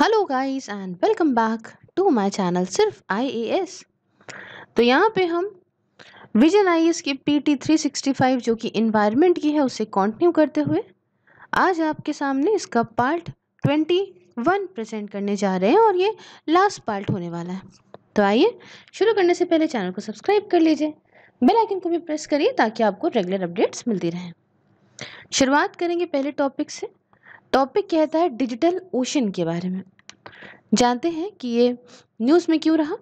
Hello guys and welcome back to my channel Sirf IAS तो यहाँ पे हम विजन आईएएस की पीटी 365 जो कि इन्वायरमेंट की है उसे कंटिन्यू करते हुए आज आपके सामने इसका पार्ट 21 प्रेजेंट करने जा रहे हैं और ये लास्ट पार्ट होने वाला है तो आइए शुरू करने से पहले चैनल को सब्सक्राइब कर लीजिए बेल आइकन को भी प्रेस करिए ताकि आपको रेगुलर अपडेट्स मिलती रहें शुरुआत करेंगे पहले टॉपिक से टॉपिक कहता है डिजिटल ओशन के बारे में जानते हैं कि ये न्यूज़ में क्यों रहा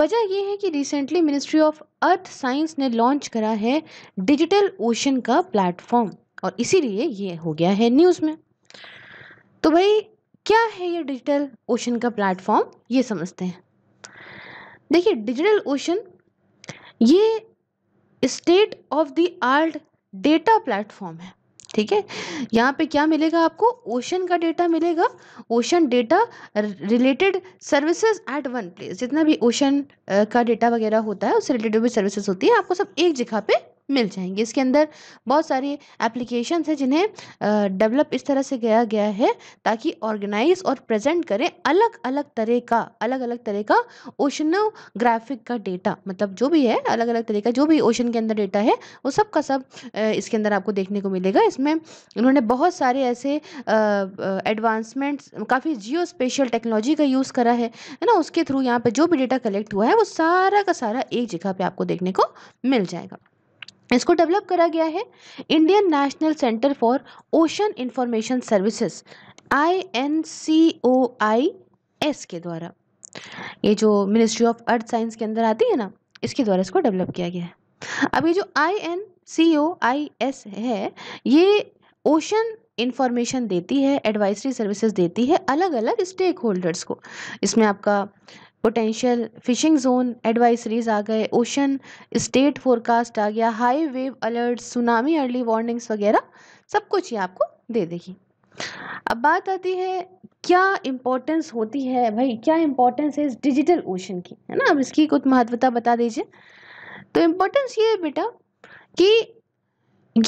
वजह यह है कि recently ministry of earth science ने लॉन्च करा है डिजिटल ओशन का प्लेटफॉर्म और इसीलिए ये हो गया है न्यूज़ में तो भाई क्या है ये डिजिटल ओशन का प्लेटफॉर्म ये समझते हैं देखिए डिजिटल ओशन ये state of the art data platform है ठीक है यहाँ पे क्या मिलेगा आपको ओशन का डेटा मिलेगा ocean data related services at one place जितना भी ओशन का डेटा वगैरह होता है उससे रिलेटेड भी सर्विसेज होती है आपको सब एक जगह पे मिल जाएंगे इसके अंदर बहुत सारी एप्लीकेशंस हैं जिन्हें डेवलप इस तरह से किया गया है ताकि ऑर्गेनाइज और प्रेजेंट करें अलग अलग तरह का अलग अलग तरह का ओशनोग्राफिक का डेटा मतलब जो भी है अलग अलग तरह का जो भी ओशन के अंदर डेटा है वो सब का सब इसके अंदर आपको देखने को मिलेगा इसमें इन्होंने बहुत सारे ऐसे एडवांसमेंट्स काफ़ी जियो स्पेशल टेक्नोलॉजी का यूज़ करा है है ना उसके थ्रू यहाँ पर जो भी डेटा कलेक्ट हुआ है वो सारा का सारा एक जगह पर आपको देखने को मिल जाएगा इसको डेवलप करा गया है Indian national centre for ocean information services I N C O I S के द्वारा ये जो मिनिस्ट्री ऑफ अर्थ साइंस के अंदर आती है ना इसके द्वारा इसको डेवलप किया गया है अब ये जो आई N C O I S है ये ओशन इन्फॉर्मेशन देती है एडवाइसरी सर्विसेज देती है अलग अलग स्टेक होल्डर्स को इसमें आपका पोटेंशियल फिशिंग जोन एडवाइसरीज आ गए ओशन स्टेट फोरकास्ट आ गया high wave alert tsunami early warnings वगैरह सब कुछ ये आपको दे देगी अब बात आती है क्या इम्पोर्टेंस होती है भाई क्या इम्पोर्टेंस है इस डिजिटल ओशन की है ना अब इसकी कुछ महत्वता बता दीजिए तो इम्पोर्टेंस ये है बेटा कि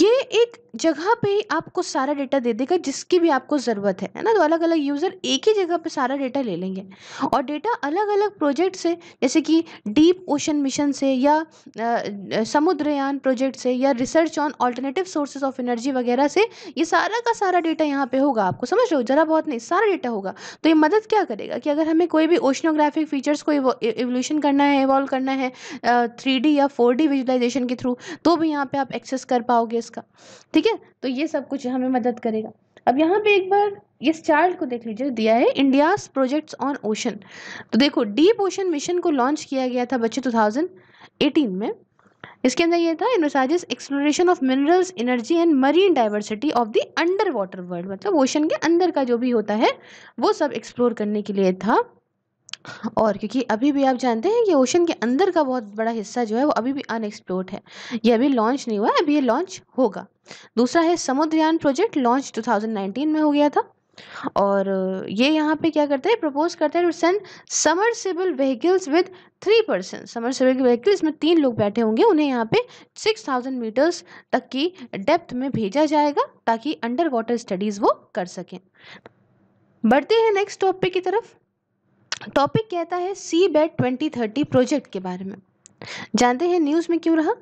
ये एक जगह पे ही आपको सारा डेटा दे देगा जिसकी भी आपको ज़रूरत है है ना तो अलग अलग यूज़र एक ही जगह पे सारा डेटा ले लेंगे और डेटा अलग अलग प्रोजेक्ट से जैसे कि डीप ओशन मिशन से या समुद्रयान प्रोजेक्ट से या research on alternative sources of energy वगैरह से ये सारा का सारा डेटा यहाँ पर होगा आपको समझ लो ज़रा बहुत नहीं सारा डेटा होगा तो ये मदद क्या करेगा कि अगर हमें कोई भी ओशनोग्राफिक फीचर्स को एवोल्यूशन करना है इवॉल्व करना है थ्री या फोर विजुलाइजेशन के थ्रू तो भी यहाँ पर आप एक्सेस कर पाओगे इसका ठीक ठीक है तो ये सब कुछ हमें मदद करेगा अब यहाँ पे एक बार इस चार्ट को देख लीजिए दिया है इंडिया प्रोजेक्ट्स ऑन ओशन तो देखो डीप ओशन मिशन को लॉन्च किया गया था बच्चे 2018 में इसके अंदर ये था इनोसाइजिस exploration of minerals energy and marine diversity of the under water world मतलब ओशन के अंदर का जो भी होता है वो सब एक्सप्लोर करने के लिए था और क्योंकि अभी भी आप जानते हैं कि ओशन के अंदर का बहुत बड़ा हिस्सा जो है वो अभी भी अनएक्सप्लोर्ड है ये अभी लॉन्च नहीं हुआ है अभी ये लॉन्च होगा दूसरा है समुद्रयान प्रोजेक्ट लॉन्च 2019 में हो गया था और ये यहाँ पे क्या करते हैं प्रपोज करते हैं to send submersible vehicles with three person submersible vehicles में तीन लोग बैठे होंगे उन्हें यहाँ पे सिक्स थाउजेंड मीटर्स तक की डेप्थ में भेजा जाएगा ताकि अंडर वाटर स्टडीज़ वो कर सकें बढ़ते हैं नेक्स्ट टॉपिक की तरफ टॉपिक कहता है seabed twenty thirty project के बारे में जानते हैं न्यूज़ में क्यों रहा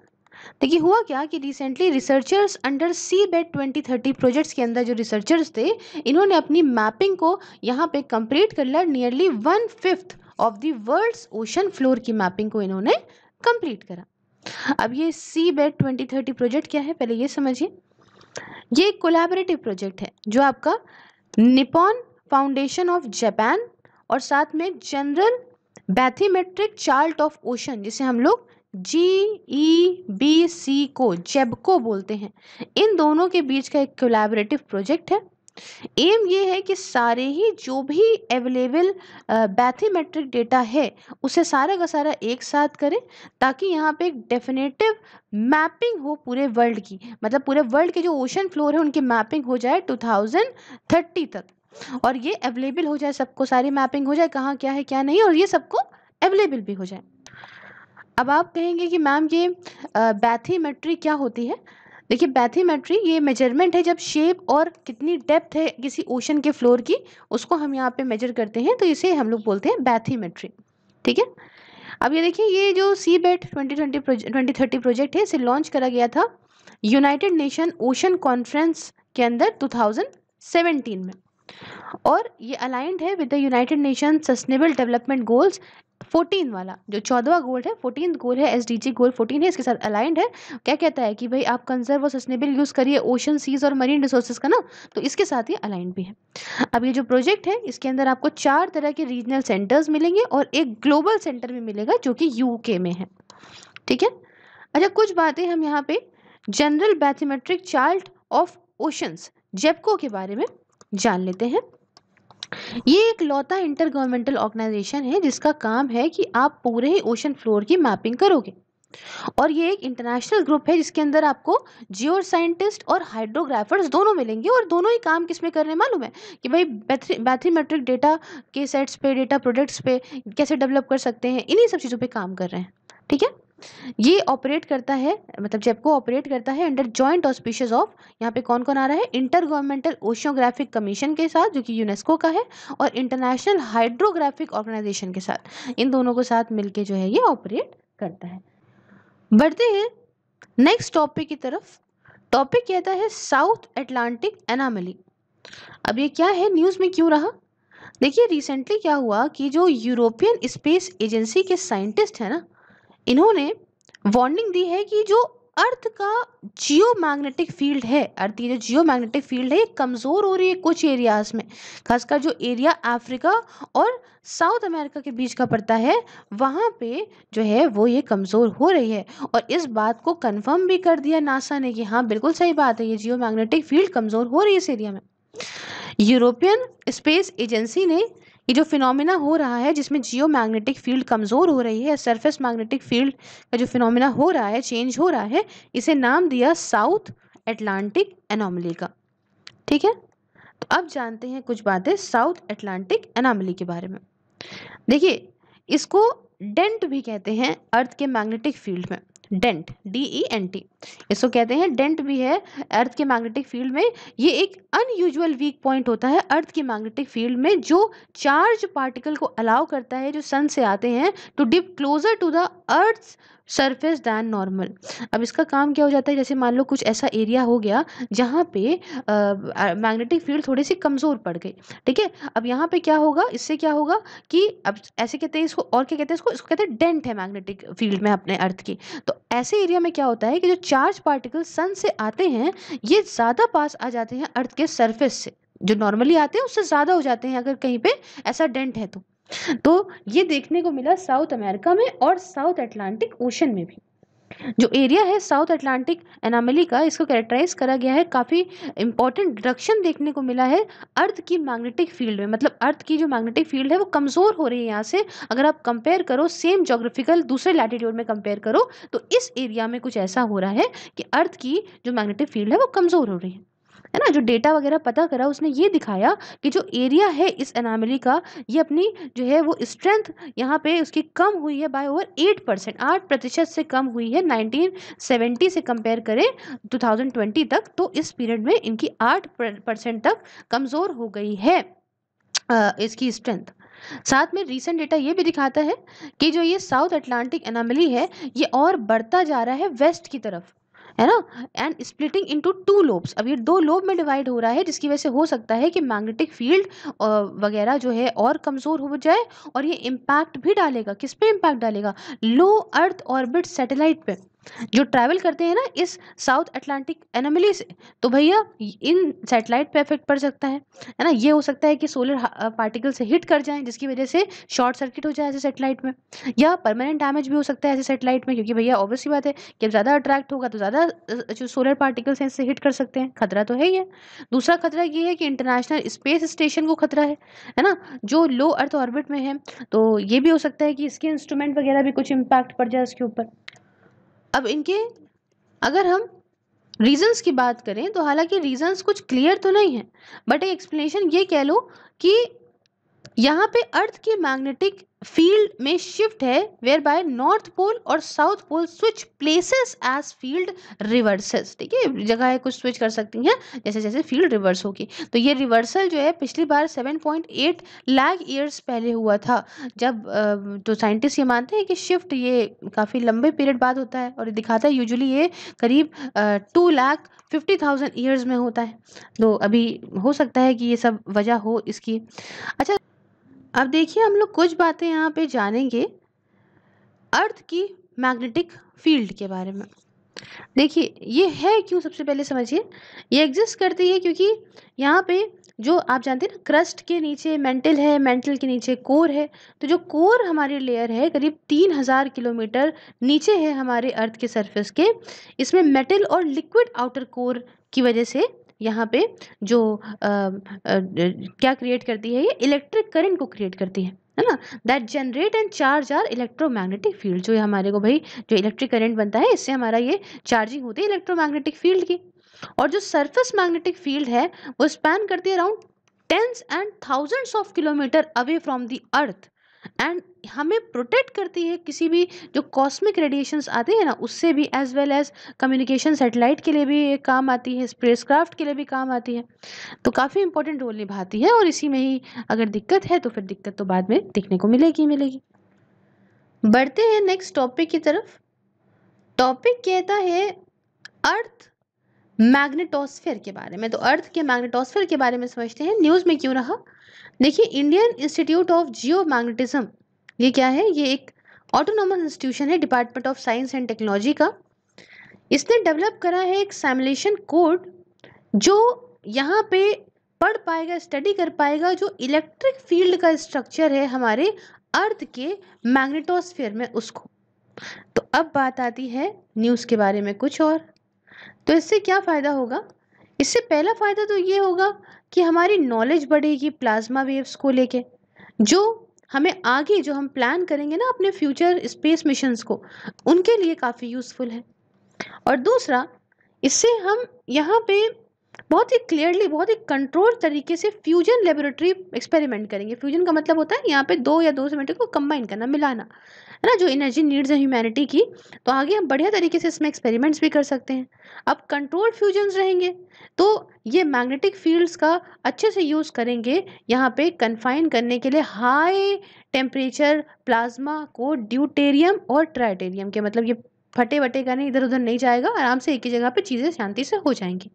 देखिए हुआ क्या कि recently researchers under seabed twenty thirty projects के अंदर जो रिसर्चर्स थे इन्होंने अपनी मैपिंग को यहाँ पे कंप्लीट कर लिया nearly one fifth of the world's ocean floor की मैपिंग को इन्होंने कंप्लीट करा अब ये seabed twenty thirty project क्या है पहले ये समझिए ये कोलाबरेटिव प्रोजेक्ट है जो आपका निपॉन फाउंडेशन ऑफ जापान और साथ में general bathymetric chart of ocean जिसे हम लोग जी ई बी सी को जेबको बोलते हैं इन दोनों के बीच का एक कोलेबरेटिव प्रोजेक्ट है एम ये है कि सारे ही जो भी अवेलेबल बैथीमेट्रिक डेटा है उसे सारा का सारा एक साथ करें ताकि यहाँ पे एक डेफिनेटिव मैपिंग हो पूरे वर्ल्ड की मतलब पूरे वर्ल्ड के जो ओशन फ्लोर है उनकी मैपिंग हो जाए 2030 तक और ये अवेलेबल हो जाए सबको सारी मैपिंग हो जाए कहाँ क्या है क्या नहीं और ये सबको अवेलेबल भी हो जाए अब आप कहेंगे कि मैम ये बैथीमेट्री क्या होती है देखिए बैथीमेट्री ये मेजरमेंट है जब शेप और कितनी डेप्थ है किसी ओशन के फ्लोर की उसको हम यहाँ पे मेजर करते हैं तो इसे हम लोग बोलते हैं बैथीमेट्री ठीक है अब ये देखिए ये जो seabed twenty twenty twenty thirty project है इसे लॉन्च करा गया था यूनाइटेड नेशन ओशन कॉन्फ्रेंस के अंदर 2017 में और ये अलाइंड है with the United Nation Sustainable Development Goals fourteen वाला जो चौदवा गोल है फोर्टीन गोल है एस गोल फोर्टीन है इसके साथ अलाइंड है क्या कहता है कि भाई आप कंजर्व और सस्टेनेबल यूज़ करिए ओशन सीज और मरीन रिसोर्सेज का ना तो इसके साथ ही अलाइंड भी है अब ये जो प्रोजेक्ट है इसके अंदर आपको चार तरह के रीजनल सेंटर्स मिलेंगे और एक ग्लोबल सेंटर भी मिलेगा जो कि यूके में है ठीक है अच्छा कुछ बातें हम यहाँ पे General bathymetric chart of Oceans GEBCO के बारे में जान लेते हैं ये एक लौता इंटर गवर्नमेंटल ऑर्गेनाइजेशन है जिसका काम है कि आप पूरे ही ओशन फ्लोर की मैपिंग करोगे और ये एक इंटरनेशनल ग्रुप है जिसके अंदर आपको जियो साइंटिस्ट और हाइड्रोग्राफर्स दोनों मिलेंगे और दोनों ही काम किस में कर रहे हैं मालूम है कि भाई बैथीमेट्रिक डेटा के सेट्स पे डेटा प्रोडक्ट्स पे कैसे डेवलप कर सकते हैं इन्हीं सब चीज़ों पे काम कर रहे हैं ठीक है ये ऑपरेट करता है मतलब जेपको ऑपरेट करता है अंडर जॉइंट ऑस्पिशियस ऑफ यहाँ पे कौन कौन आ रहा है इंटर गवर्नमेंटल ओशियोग्राफिक कमीशन के साथ जो कि यूनेस्को का है और इंटरनेशनल हाइड्रोग्राफिक ऑर्गेनाइजेशन के साथ इन दोनों को साथ मिलके जो है ये ऑपरेट करता है बढ़ते हैं नेक्स्ट टॉपिक की तरफ टॉपिक कहता है साउथ एटलांटिक एनामली अब ये क्या है न्यूज़ में क्यों रहा देखिए रिसेंटली क्या हुआ कि जो यूरोपियन स्पेस एजेंसी के साइंटिस्ट हैं ना इन्होंने वार्निंग दी है कि जो अर्थ का जियो मैग्नेटिक फील्ड है अर्थ की जो जियो मैग्नेटिक फील्ड है ये कमज़ोर हो रही है कुछ एरियाज़ में खासकर जो एरिया अफ्रीका और साउथ अमेरिका के बीच का पड़ता है वहाँ पे जो है वो ये कमज़ोर हो रही है और इस बात को कंफर्म भी कर दिया नासा ने कि हाँ बिल्कुल सही बात है ये जियो मैग्नेटिक फील्ड कमज़ोर हो रही है इस एरिया में यूरोपियन स्पेस एजेंसी ने ये जो फिनोमिना हो रहा है जिसमें जियो मैग्नेटिक फील्ड कमज़ोर हो रही है सरफेस मैग्नेटिक फील्ड का जो फिनोमिना हो रहा है चेंज हो रहा है इसे नाम दिया साउथ एटलांटिक एनोमली का ठीक है तो अब जानते हैं कुछ बातें साउथ एटलांटिक एनामली के बारे में देखिए इसको डेंट भी कहते हैं अर्थ के मैग्नेटिक फील्ड में dent D E N T इसको कहते हैं डेंट भी है अर्थ के मैग्नेटिक फील्ड में ये एक अनयूजल वीक पॉइंट होता है अर्थ के मैग्नेटिक फील्ड में जो चार्ज पार्टिकल को अलाउ करता है जो सन से आते हैं to dip closer to the earth surface than normal अब इसका काम क्या हो जाता है जैसे मान लो कुछ ऐसा एरिया हो गया जहाँ पे मैग्नेटिक फील्ड थोड़ी सी कमज़ोर पड़ गई ठीक है अब यहाँ पे क्या होगा इससे क्या होगा कि अब ऐसे कहते हैं इसको और क्या कहते हैं इसको इसको कहते हैं डेंट है मैग्नेटिक फील्ड में अपने अर्थ की तो ऐसे एरिया में क्या होता है कि जो चार्ज पार्टिकल सन से आते हैं ये ज़्यादा पास आ जाते हैं अर्थ के सरफेस से जो नॉर्मली आते हैं उससे ज़्यादा हो जाते हैं अगर कहीं पे ऐसा डेंट है तो तो ये देखने को मिला साउथ अमेरिका में और साउथ अटलांटिक ओशन में भी जो एरिया है साउथ अटलांटिक एनामली का इसको कैरेक्टराइज करा गया है काफ़ी इंपॉर्टेंट डिडक्शन देखने को मिला है अर्थ की मैग्नेटिक फील्ड में मतलब अर्थ की जो मैग्नेटिक फील्ड है वो कमज़ोर हो रही है यहाँ से अगर आप कंपेयर करो सेम जोग्राफिकल दूसरे लैटिट्यूड में कंपेयर करो तो इस एरिया में कुछ ऐसा हो रहा है कि अर्थ की जो मैग्नेटिक फील्ड है वो कमज़ोर हो रही है है ना जो डेटा वगैरह पता करा उसने ये दिखाया कि जो एरिया है इस एनामली का ये अपनी जो है वो स्ट्रेंथ यहाँ पे उसकी कम हुई है बाय ओवर एट परसेंट आठ प्रतिशत से कम हुई है नाइनटीन सेवेंटी से कंपेयर करें टू थाउजेंड ट्वेंटी तक तो इस पीरियड में इनकी आठ परसेंट तक कमज़ोर हो गई है इसकी स्ट्रेंथ साथ में रीसेंट डेटा ये भी दिखाता है कि जो ये साउथ अटलांटिक एनामली है ये और बढ़ता जा रहा है वेस्ट की तरफ है ना and splitting into two lobes अब ये दो लोब में डिवाइड हो रहा है जिसकी वजह से हो सकता है कि मैग्नेटिक फील्ड वगैरह जो है और कमज़ोर हो जाए और ये इम्पैक्ट भी डालेगा किस पे इम्पैक्ट डालेगा लो अर्थ ऑर्बिट सैटेलाइट पे जो ट्रैवल करते हैं ना इस साउथ अटलांटिक एनोमली से तो भैया इन सैटेलाइट पे इफेक्ट पड़ सकता है है ना ये हो सकता है कि सोलर पार्टिकल uh, से हिट कर जाएं जिसकी वजह से शॉर्ट सर्किट हो जाए ऐसे सैटेलाइट में या परमानेंट डैमेज भी हो सकता है ऐसे सैटेलाइट में क्योंकि भैया ऑब्वियस बात है कि अब ज़्यादा अट्रैक्ट होगा तो ज़्यादा uh, जो सोलर पार्टिकल्स हैं इससे हिट कर सकते हैं खतरा तो है ही है दूसरा खतरा ये है कि इंटरनेशनल स्पेस स्टेशन को खतरा है है ना जो लो अर्थ ऑर्बिट में है तो ये भी हो सकता है कि इसके इंस्ट्रूमेंट वगैरह भी कुछ इम्पैक्ट पड़ जाए इसके ऊपर अब इनके अगर हम रीज़न्स की बात करें तो हालांकि रीज़न्स कुछ क्लियर तो नहीं है बट एक्सप्लेनेशन ये कह लो कि यहाँ पे अर्थ के मैग्नेटिक फील्ड में शिफ्ट है वेयर बाय नॉर्थ पोल और south pole switch places as field reverses ठीक है जगह है कुछ स्विच कर सकती हैं जैसे जैसे फील्ड रिवर्स होगी तो ये रिवर्सल जो है पिछली बार 7.8 लाख ईयर्स पहले हुआ था जब तो साइंटिस्ट ये मानते हैं कि शिफ्ट ये काफ़ी लंबे पीरियड बाद होता है और दिखाता है यूजली ये करीब two lakh fifty thousand years में होता है तो अभी हो सकता है कि ये सब वजह हो इसकी अच्छा अब देखिए हम लोग कुछ बातें यहाँ पे जानेंगे अर्थ की मैग्नेटिक फील्ड के बारे में देखिए ये है क्यों सबसे पहले समझिए ये एग्जिस्ट करती है क्योंकि यहाँ पे जो आप जानते हैं ना क्रस्ट के नीचे मेंटल है मेंटल के नीचे कोर है तो जो कोर हमारी लेयर है करीब तीन हज़ार किलोमीटर नीचे है हमारे अर्थ के सरफेस के इसमें मेटल और लिक्विड आउटर कोर की वजह से यहाँ पे जो आ, आ, क्या क्रिएट करती है ये इलेक्ट्रिक करंट को क्रिएट करती है है ना that generate and charge our electromagnetic field जो हमारे को भाई जो इलेक्ट्रिक करंट बनता है इससे हमारा ये चार्जिंग होती है इलेक्ट्रोमैग्नेटिक फील्ड की और जो सरफेस मैग्नेटिक फील्ड है वो स्पैन करती है around tens and thousands of kilometre away from the earth and हमें प्रोटेक्ट करती है किसी भी जो कॉस्मिक रेडिएशंस आते हैं ना उससे भी as well as communication satellite के लिए भी काम आती है स्पेसक्राफ्ट के लिए भी काम आती है तो काफ़ी इंपॉर्टेंट रोल निभाती है और इसी में ही अगर दिक्कत है तो फिर दिक्कत तो बाद में देखने को मिलेगी मिलेगी बढ़ते हैं नेक्स्ट टॉपिक की तरफ टॉपिक कहता है अर्थ मैग्नेटोस्फेयर के बारे में तो अर्थ के मैग्नेटोस्फेयर के बारे में समझते हैं न्यूज़ में क्यों रहा देखिए Indian Institute of Geomagnetism ये क्या है ये एक ऑटोनोमस इंस्टीट्यूशन है Department of Science and Technology का इसने डेवलप करा है एक सैमुलेशन कोड जो यहाँ पे पढ़ पाएगा स्टडी कर पाएगा जो इलेक्ट्रिक फील्ड का स्ट्रक्चर है हमारे अर्थ के मैग्नेटोस्फेयर में उसको तो अब बात आती है न्यूज़ के बारे में कुछ और तो इससे क्या फ़ायदा होगा इससे पहला फ़ायदा तो ये होगा कि हमारी नॉलेज बढ़ेगी प्लाज्मा वेव्स को लेके जो हमें आगे जो हम प्लान करेंगे ना अपने फ्यूचर स्पेस मिशंस को उनके लिए काफ़ी यूज़फुल है और दूसरा इससे हम यहाँ पे बहुत ही क्लियरली बहुत ही कंट्रोल तरीके से फ्यूजन लेबोरेटरी एक्सपेरिमेंट करेंगे फ्यूजन का मतलब होता है यहाँ पे दो या दो सीमेंट को कंबाइन करना मिलाना है ना जो एनर्जी नीड्स है ह्यूमैनिटी की तो आगे हम बढ़िया तरीके से इसमें एक्सपेरिमेंट्स भी कर सकते हैं अब कंट्रोल फ्यूजन्स रहेंगे तो ये मैग्नेटिक फील्ड्स का अच्छे से यूज़ करेंगे यहाँ पे कन्फाइन करने के लिए हाई टेम्परेचर प्लाज्मा को ड्यूटेरियम और ट्राइटेरियम के मतलब ये फटे वटे का नहीं इधर उधर नहीं जाएगा आराम से एक ही जगह पर चीज़ें शांति से हो जाएंगी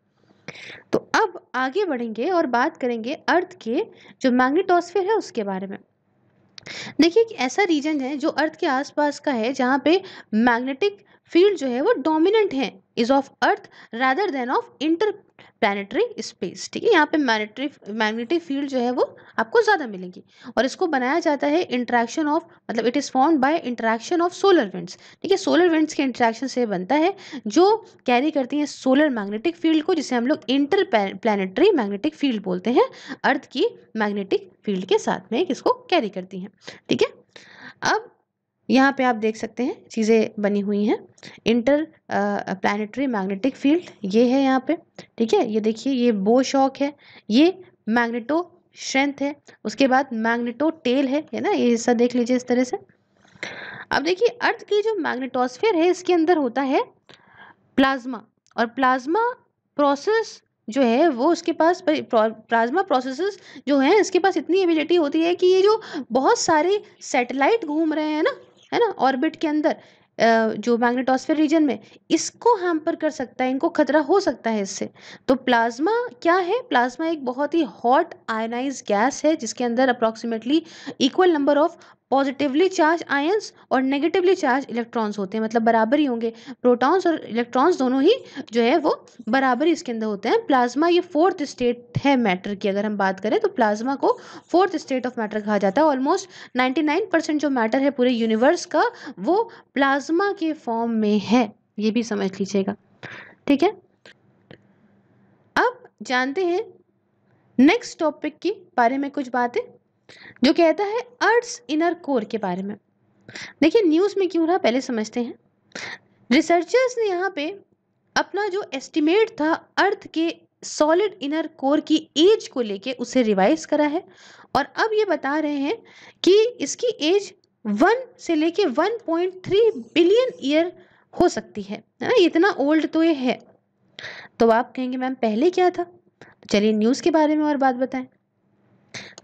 तो अब आगे बढ़ेंगे और बात करेंगे अर्थ के जो मैग्नेटोस्फेयर है उसके बारे में देखिए एक ऐसा रीजन है जो अर्थ के आसपास का है जहाँ पे मैग्नेटिक फील्ड जो है वो डोमिनेंट है is of earth rather than of interplanetary space ठीक है यहाँ पे मैनेटरी मैग्नेटिक फील्ड जो है वो आपको ज़्यादा मिलेंगी और इसको बनाया जाता है इंट्रैक्शन ऑफ मतलब it is form by interaction of solar winds ठीक है सोलर विंड्स के इंट्रैक्शन से बनता है जो कैरी करती हैं सोलर मैग्नेटिक फील्ड को जिसे हम लोग इंटर प्लानिटरी मैग्नेटिक फील्ड बोलते हैं अर्थ की मैग्नेटिक फील्ड के साथ में इसको कैरी करती हैं ठीक है अब यहाँ पे आप देख सकते हैं चीज़ें बनी हुई हैं इंटर प्लानिटरी मैग्नेटिक फील्ड ये है यहाँ पे ठीक है ये देखिए ये बो शॉक है ये मैग्नेटो स्ट्रेंथ है उसके बाद मैग्नेटो टेल है है ना ये हिस्सा देख लीजिए इस तरह से अब देखिए अर्थ की जो मैग्नेटोस्फेयर है इसके अंदर होता है प्लाज्मा और प्लाज्मा प्रोसेस जो है वो उसके पास प्लाज्मा प्रोसेसेस जो हैं इसके पास इतनी एबिलिटी होती है कि ये जो बहुत सारे सैटेलाइट घूम रहे हैं ना है ना ऑर्बिट के अंदर जो मैग्नेटोस्फेयर रीजन में इसको हैम्पर कर सकता है इनको खतरा हो सकता है इससे तो प्लाज्मा क्या है प्लाज्मा एक बहुत ही हॉट आयनाइज गैस है जिसके अंदर approximately equal number of positively charge ions और नेगेटिवली चार्ज इलेक्ट्रॉन्स होते हैं मतलब बराबर ही होंगे प्रोटॉन्स और इलेक्ट्रॉन्स दोनों ही जो है वो बराबर इसके अंदर होते हैं प्लाज्मा ये फोर्थ स्टेट है मैटर की अगर हम बात करें तो प्लाज्मा को फोर्थ स्टेट ऑफ मैटर कहा जाता है ऑलमोस्ट नाइन्टी नाइन परसेंट जो मैटर है पूरे यूनिवर्स का वो प्लाज्मा के फॉर्म में है ये भी समझ लीजिएगा ठीक है अब जानते हैं नेक्स्ट टॉपिक के बारे में कुछ बातें जो कहता है अर्थ इनर कोर के बारे में देखिए न्यूज़ में क्यों रहा पहले समझते हैं रिसर्चर्स ने यहाँ पे अपना जो एस्टिमेट था अर्थ के सॉलिड इनर कोर की एज को लेके उसे रिवाइज करा है और अब ये बता रहे हैं कि इसकी एज वन से लेके 1.3 बिलियन ईयर हो सकती है ना हाँ, इतना ओल्ड तो ये है तो आप कहेंगे मैम पहले क्या था तो चलिए न्यूज़ के बारे में और बात बताएं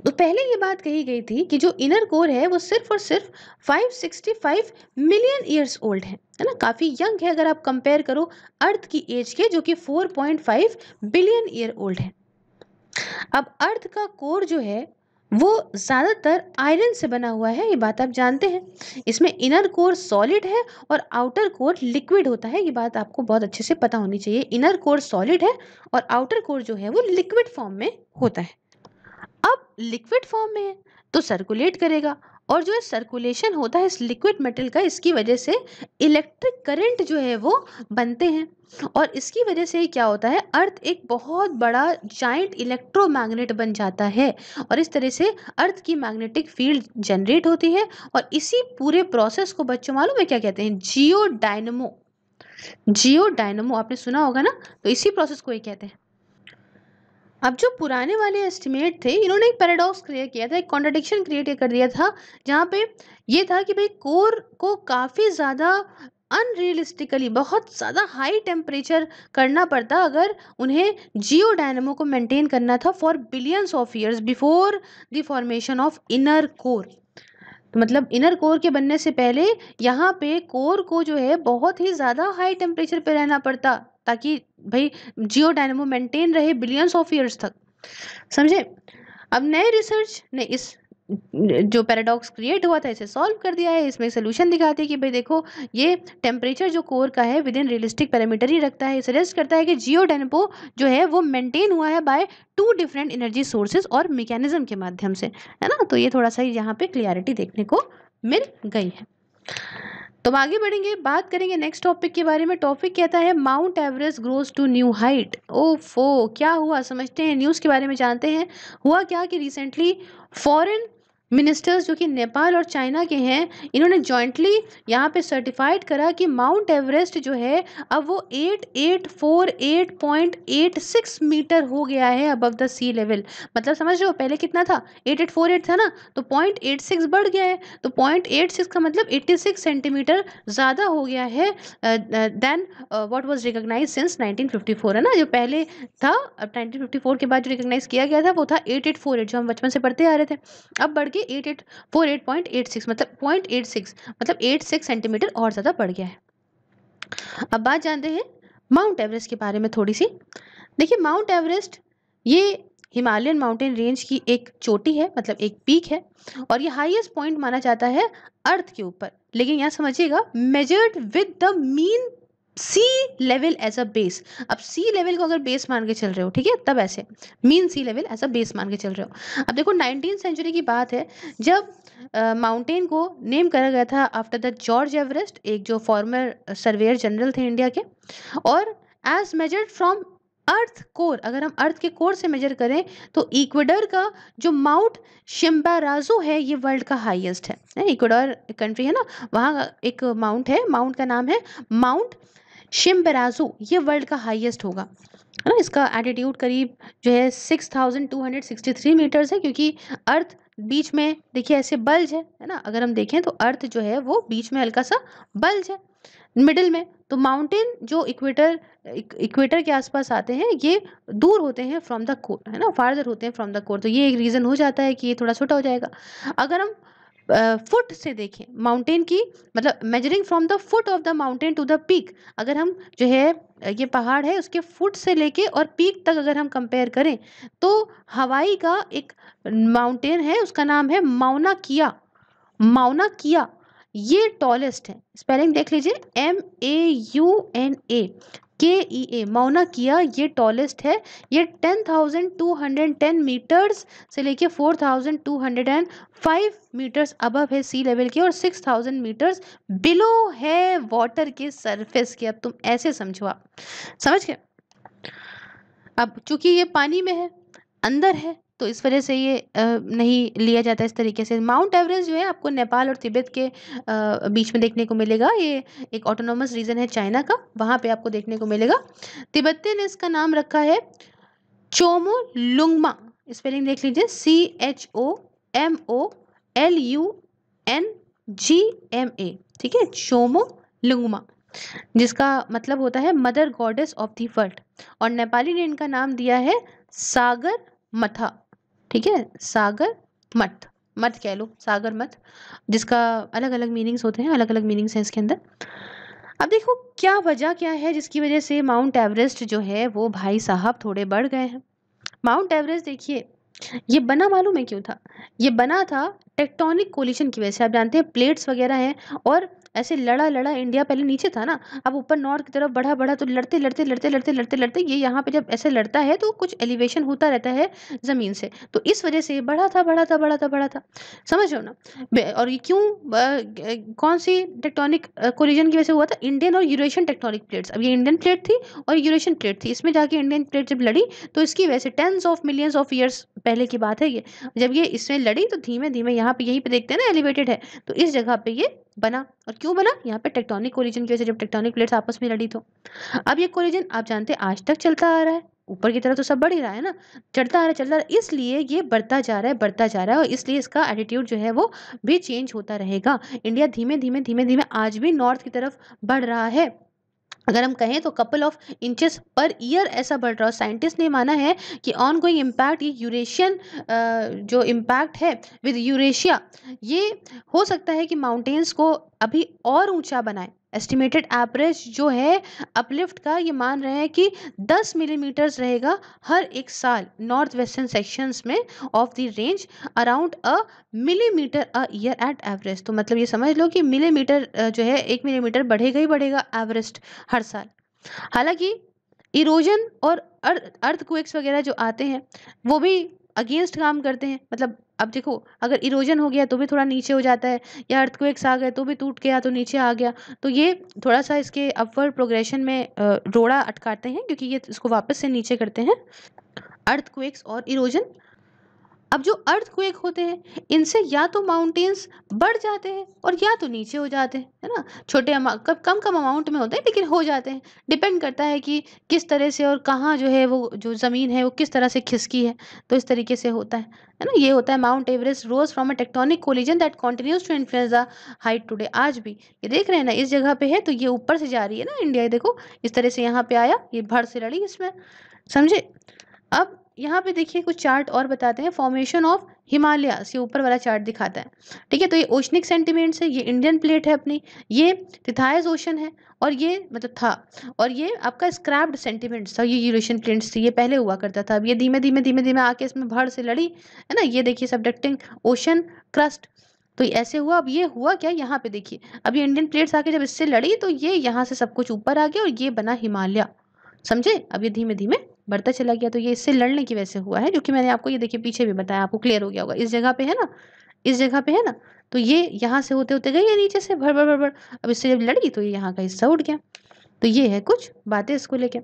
तो पहले ये बात कही गई थी कि जो इनर कोर है वो सिर्फ और सिर्फ 565 मिलियन ईयर्स ओल्ड है है ना काफ़ी यंग है अगर आप कंपेयर करो अर्थ की एज के जो कि 4.5 बिलियन ईयर ओल्ड है अब अर्थ का कोर जो है वो ज़्यादातर आयरन से बना हुआ है ये बात आप जानते हैं इसमें इनर कोर सॉलिड है और आउटर कोर लिक्विड होता है ये बात आपको बहुत अच्छे से पता होनी चाहिए इनर कोर सॉलिड है और आउटर कोर जो है वो लिक्विड फॉर्म में होता है अब लिक्विड फॉर्म में है तो सर्कुलेट करेगा और जो सर्कुलेशन होता है इस लिक्विड मेटल का इसकी वजह से इलेक्ट्रिक करंट जो है वो बनते हैं और इसकी वजह से क्या होता है अर्थ एक बहुत बड़ा जाइंट इलेक्ट्रोमैग्नेट बन जाता है और इस तरह से अर्थ की मैग्नेटिक फील्ड जनरेट होती है और इसी पूरे प्रोसेस को बच्चों मालूम है क्या कहते हैं जियो डायनमो जियो डायनमो आपने सुना होगा ना तो इसी प्रोसेस को ये कहते हैं अब जो पुराने वाले एस्टिमेट थे इन्होंने एक पैराडॉक्स क्रिएट किया था एक कॉन्ट्रडिक्शन क्रिएट कर दिया था जहाँ पे ये था कि भाई कोर को काफ़ी ज़्यादा अनरियलिस्टिकली बहुत ज़्यादा हाई टेम्परेचर करना पड़ता अगर उन्हें जियो डायनमो को मेंटेन करना था for billions of years before the formation of inner core तो मतलब इनर कोर के बनने से पहले यहाँ पे कोर को जो है बहुत ही ज़्यादा हाई टेम्परेचर पे रहना पड़ता ताकि भाई जियो डायनेमो मेंटेन रहे बिलियंस ऑफ ईयर्स तक समझे अब नए रिसर्च ने इस जो पैराडॉक्स क्रिएट हुआ था इसे सॉल्व कर दिया है इसमें सोल्यूशन दिखाते हैं कि भाई देखो ये टेम्परेचर जो कोर का है विद इन रियलिस्टिक पैरामीटर ही रखता है सजेस्ट करता है कि जियो डेनपो जो है वो मेंटेन हुआ है by two different energy sources और मेकेनिज्म के माध्यम से है ना तो ये थोड़ा सा यहाँ पे क्लियरिटी देखने को मिल गई है तो हम आगे बढ़ेंगे बात करेंगे नेक्स्ट टॉपिक के बारे में टॉपिक कहता है Mount Everest grows to new height ओ फो क्या हुआ समझते हैं न्यूज़ के बारे में जानते हैं हुआ क्या कि रिसेंटली फॉरेन मिनिस्टर्स जो कि नेपाल और चाइना के हैं इन्होंने जॉइंटली यहाँ पे सर्टिफाइड करा कि माउंट एवरेस्ट जो है अब वो eight eight four eight point eight six metre हो गया है अबव द सी लेवल मतलब समझ रहे हो पहले कितना था एट एट फोर एट था ना तो पॉइंट एट सिक्स बढ़ गया है तो पॉइंट एट सिक्स का मतलब एट्टी सिक्स सेंटीमीटर ज़्यादा हो गया है than what was recognise since nineteen fifty four है ना जो पहले था अब नाइनटीन फिफ्टी फोर के बाद जो रिकोगनाइज किया गया था वो था एट एट फोर एट जो हम बचपन से पढ़ते आ रहे थे अब बढ़ के ये eight eight four eight point eight six मतलब पॉइंट एट सिक्स मतलब एट सिक्स सेंटीमीटर और ज़्यादा बढ़ गया है अब बात जानते हैं माउंट एवरेस्ट के बारे में थोड़ी सी देखिए माउंट एवरेस्ट ये हिमालयन माउंटेन रेंज की एक चोटी है मतलब एक पीक है और ये हाईएस्ट पॉइंट माना जाता है अर्थ के ऊपर लेकिन यहाँ समझिएगा measured with the mean sea level as a base अब सी लेवल को अगर बेस मान के चल रहे हो ठीक है तब ऐसे mean sea level as a base मान के चल रहे हो अब देखो नाइनटीन सेंचुरी की बात है जब माउंटेन uh, को नेम करा गया था आफ्टर द जॉर्ज एवरेस्ट एक जो फॉर्मर सर्वेयर जनरल थे इंडिया के और as measured from earth core अगर हम अर्थ के कोर से मेजर करें तो इक्वेडर का जो माउंट शिम्बाराजो है ये वर्ल्ड का हाईएस्ट है इक्वेडर कंट्री है ना वहाँ एक माउंट है माउंट का नाम है माउंट बराजू ये वर्ल्ड का हाईएस्ट होगा है ना इसका एटीट्यूड करीब जो है six thousand two hundred sixty three metres है क्योंकि अर्थ बीच में देखिए ऐसे बल्ज है है ना अगर हम देखें तो अर्थ जो है वो बीच में हल्का सा बल्ज है मिडिल में तो माउंटेन जो इक्वेटर इक्वेटर के आसपास आते हैं ये दूर होते हैं फ्रॉम द कोर है ना फार्दर होते हैं फ्रॉम द कोर तो ये एक रीज़न हो जाता है कि ये थोड़ा छोटा हो जाएगा अगर हम फुट से देखें माउंटेन की मतलब measuring from the foot of the mountain to the peak अगर हम जो है ये पहाड़ है उसके फुट से लेके और पीक तक अगर हम कंपेयर करें तो हवाई का एक माउंटेन है उसका नाम है माउना किया माउना किया ये टॉलेस्ट है स्पेलिंग देख लीजिए M A U N A K E A Mauna Kea ये टॉलेस्ट है ये ten thousand two hundred ten metres से लेके four thousand two hundred and five metres अब है सी लेवल के और सिक्स थाउजेंड मीटर्स बिलो है वाटर के सरफेस के अब तुम ऐसे समझो आप समझ गए अब चूंकि ये पानी में है अंदर है तो इस वजह से ये नहीं लिया जाता इस तरीके से माउंट एवरेस्ट जो है आपको नेपाल और तिब्बत के बीच में देखने को मिलेगा ये एक ऑटोनोमस रीजन है चाइना का वहाँ पे आपको देखने को मिलेगा तिब्बत ने इसका नाम रखा है चोमो लुंगमा स्पेलिंग देख लीजिए C H O M O L U N G M A ठीक है चोमो लुंगमा जिसका मतलब होता है mother goddess of the world और नेपाली ने इनका नाम दिया है सागर मथा ठीक है सागर मठ मठ कह लो सागर मठ जिसका अलग अलग मीनिंग्स होते हैं अलग अलग मीनिंग्स हैं इसके अंदर अब देखो क्या वजह क्या है जिसकी वजह से माउंट एवरेस्ट जो है वो भाई साहब थोड़े बढ़ गए हैं माउंट एवरेस्ट देखिए ये बना मालूम है क्यों था ये बना था टेक्टोनिक कोलिशन की वजह से आप जानते हैं प्लेट्स वगैरह हैं और ऐसे लड़ा लड़ा इंडिया पहले नीचे था ना अब ऊपर नॉर्थ की तरफ बढ़ा बढ़ा तो लड़ते लड़ते लड़ते लड़ते लड़ते लड़ते ये यहाँ पे जब ऐसे लड़ता है तो कुछ एलिवेशन होता रहता है ज़मीन से तो इस वजह से बढ़ा था बढ़ा था बढ़ा था बढ़ा था समझ रहे हो ना और ये क्यों कौन सी टेक्टोनिक कोलिजन की वजह से हुआ था इंडियन और यूरेशियन टेक्टोनिक प्लेट्स अब ये इंडियन प्लेट थी और यूरेशियन प्लेट थी इसमें जाके इंडियन प्लेट जब लड़ी तो इसकी वजह से tens of millions of years पहले की बात है ये जब ये इसमें लड़ी तो धीमे धीमे यहाँ पे यहीं पे देखते हैं ना एलिवेटेड है तो इस जगह पे ये बना और क्यों बना यहाँ पे टेक्टोनिक कोलिजन की वजह से जब टेक्टोनिक प्लेट्स आपस में लड़ी तो अब ये कोलिजन आप जानते हैं आज तक चलता आ रहा है ऊपर की तरफ तो सब बढ़ ही रहा है ना चढ़ता आ रहा है चलता रहा है इसलिए ये बढ़ता जा रहा है बढ़ता जा रहा है और इसलिए इसका एटीट्यूड जो है वो भी चेंज होता रहेगा इंडिया धीमे धीमे धीमे धीमे आज भी नॉर्थ की तरफ बढ़ रहा है अगर हम कहें तो couple of inches per year ऐसा बढ़ रहा है साइंटिस्ट ने माना है कि ऑन गोइंग इम्पैक्ट ये यूरेशियन जो इम्पैक्ट है विद यूरेशिया ये हो सकता है कि माउंटेन्स को अभी और ऊंचा बनाए एस्टिमेटेड एवरेज जो है अपलिफ्ट का ये मान रहे हैं कि 10 मिलीमीटर्स रहेगा हर एक साल नॉर्थ वेस्टर्न सेक्शंस में of the range around a millimetre a year at average तो मतलब ये समझ लो कि मिलीमीटर जो है एक मिलीमीटर बढ़ेगा ही बढ़ेगा एवरेस्ट हर साल हालांकि इरोजन और अर्थ अर्थक्वेक्स वगैरह जो आते हैं वो भी अगेंस्ट काम करते हैं मतलब अब देखो अगर इरोजन हो गया तो भी थोड़ा नीचे हो जाता है या अर्थक्वेक्स आ गए तो भी टूट गया तो नीचे आ गया तो ये थोड़ा सा इसके अपवर प्रोग्रेशन में रोड़ा अटकाते हैं क्योंकि ये इसको वापस से नीचे करते हैं अर्थक्वेक्स और इरोजन अब जो अर्थ क्वेक होते हैं इनसे या तो माउंटेन्स बढ़ जाते हैं और या तो नीचे हो जाते हैं है ना छोटे कम कम कम अमाउंट में होते हैं लेकिन हो जाते हैं डिपेंड करता है कि किस तरह से और कहाँ जो है वो जो ज़मीन है वो किस तरह से खिसकी है तो इस तरीके से होता है है ना ये होता है Mount Everest rose from a tectonic collision that continues to influence the height today आज भी ये देख रहे हैं ना इस जगह पे है तो ये ऊपर से जा रही है ना इंडिया देखो इस तरह से यहाँ पे आया ये भड़ से लड़ी इसमें समझे अब यहाँ पे देखिए कुछ चार्ट और बताते हैं फॉर्मेशन ऑफ हिमालय ये ऊपर वाला चार्ट दिखाता है ठीक है तो ये ओशनिक सेंटिमेंट्स है ये इंडियन प्लेट है अपनी ये तिथायज ओशन है और ये मतलब था और ये आपका स्क्रैप्ड सेंटिमेंट्स था ये यूरोशियन प्लेट्स थी ये पहले हुआ करता था अब ये धीमे धीमे धीमे धीमे आके इसमें भड़ से लड़ी है ना ये देखिए सब्डक्टिंग ओशन क्रस्ट तो ऐसे हुआ अब ये हुआ क्या यहाँ पे देखिए अब ये इंडियन प्लेट्स आके जब इससे लड़ी तो ये यहाँ से सब कुछ ऊपर आ गया और ये बना हिमालय समझे अब ये धीमे धीमे बढ़ता चला गया तो ये इससे लड़ने की वजह से हुआ है जो कि मैंने आपको ये देखिए पीछे भी बताया आपको क्लियर हो गया होगा इस जगह पे है ना इस जगह पे है ना तो ये यहाँ से होते होते गई है नीचे से भर भर भर भर अब इससे जब लड़ी तो ये यहाँ का हिस्सा उठ गया तो ये है कुछ बातें इसको लेके